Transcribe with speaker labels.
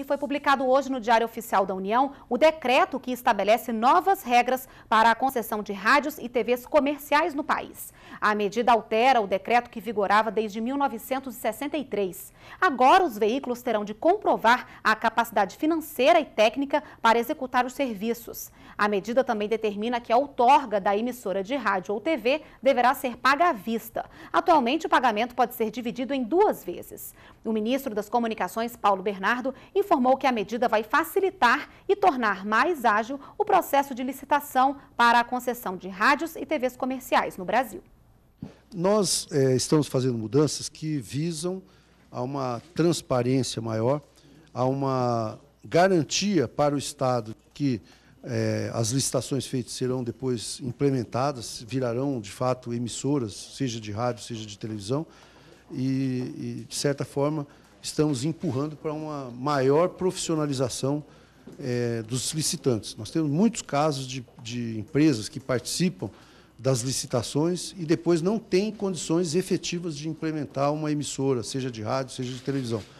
Speaker 1: e foi publicado hoje no Diário Oficial da União o decreto que estabelece novas regras para a concessão de rádios e TVs comerciais no país. A medida altera o decreto que vigorava desde 1963. Agora, os veículos terão de comprovar a capacidade financeira e técnica para executar os serviços. A medida também determina que a outorga da emissora de rádio ou TV deverá ser paga à vista. Atualmente, o pagamento pode ser dividido em duas vezes. O ministro das Comunicações, Paulo Bernardo, informou informou que a medida vai facilitar e tornar mais ágil o processo de licitação para a concessão de rádios e TVs comerciais no Brasil.
Speaker 2: Nós é, estamos fazendo mudanças que visam a uma transparência maior, a uma garantia para o Estado que é, as licitações feitas serão depois implementadas, virarão de fato emissoras, seja de rádio, seja de televisão, e, e de certa forma estamos empurrando para uma maior profissionalização é, dos licitantes. Nós temos muitos casos de, de empresas que participam das licitações e depois não têm condições efetivas de implementar uma emissora, seja de rádio, seja de televisão.